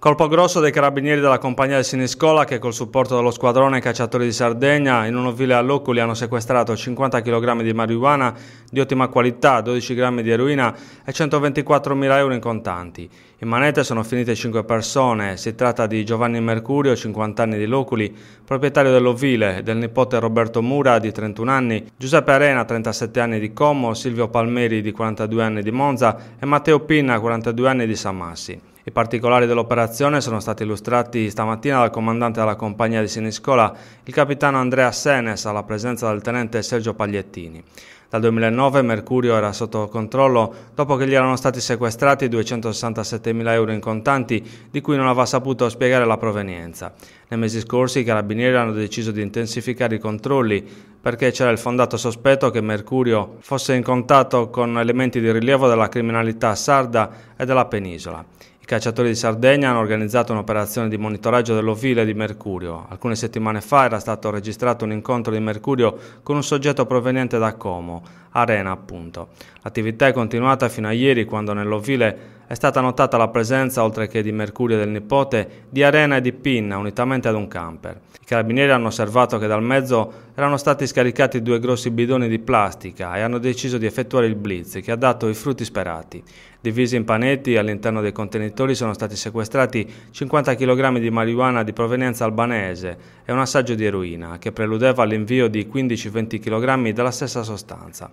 Colpo grosso dei carabinieri della compagnia del Siniscola che col supporto dello squadrone Cacciatori di Sardegna in un ovile a Loculi hanno sequestrato 50 kg di marijuana di ottima qualità, 12 g di eroina e 124.000 euro in contanti. In manette sono finite 5 persone, si tratta di Giovanni Mercurio, 50 anni di Loculi, proprietario dell'ovile, del nipote Roberto Mura di 31 anni, Giuseppe Arena, 37 anni di Como, Silvio Palmeri di 42 anni di Monza e Matteo Pinna, 42 anni di San Massi. I particolari dell'operazione sono stati illustrati stamattina dal comandante della compagnia di Siniscola, il capitano Andrea Senes, alla presenza del tenente Sergio Pagliettini. Dal 2009 Mercurio era sotto controllo dopo che gli erano stati sequestrati 267.000 euro in contanti di cui non aveva saputo spiegare la provenienza. Nei mesi scorsi i carabinieri hanno deciso di intensificare i controlli perché c'era il fondato sospetto che Mercurio fosse in contatto con elementi di rilievo della criminalità sarda e della penisola cacciatori di Sardegna hanno organizzato un'operazione di monitoraggio dell'ovile di mercurio. Alcune settimane fa era stato registrato un incontro di mercurio con un soggetto proveniente da Como. Arena appunto. L'attività è continuata fino a ieri quando nell'ovile è stata notata la presenza, oltre che di Mercurio e del nipote, di Arena e di Pinna unitamente ad un camper. I carabinieri hanno osservato che dal mezzo erano stati scaricati due grossi bidoni di plastica e hanno deciso di effettuare il blitz che ha dato i frutti sperati. Divisi in panetti, all'interno dei contenitori sono stati sequestrati 50 kg di marijuana di provenienza albanese e un assaggio di eroina che preludeva all'invio di 15-20 kg della stessa sostanza.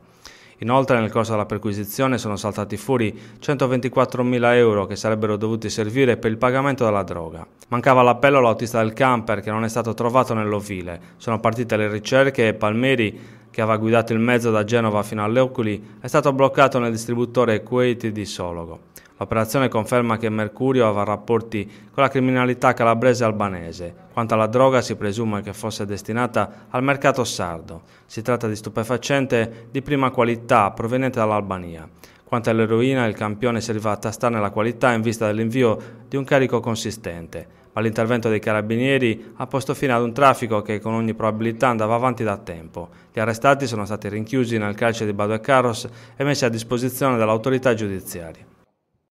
Inoltre nel corso della perquisizione sono saltati fuori 124.000 euro che sarebbero dovuti servire per il pagamento della droga. Mancava l'appello all'autista del camper che non è stato trovato nell'ovile. Sono partite le ricerche e Palmieri, che aveva guidato il mezzo da Genova fino a Leoculi, è stato bloccato nel distributore Kuwait di Sologo. L'operazione conferma che Mercurio aveva rapporti con la criminalità calabrese e albanese. Quanto alla droga si presume che fosse destinata al mercato sardo. Si tratta di stupefacente di prima qualità proveniente dall'Albania. Quanto all'eroina, il campione serviva a tastare la qualità in vista dell'invio di un carico consistente, ma l'intervento dei carabinieri ha posto fine ad un traffico che con ogni probabilità andava avanti da tempo. Gli arrestati sono stati rinchiusi nel calcio di Bado e Carros e messi a disposizione dell'autorità giudiziaria.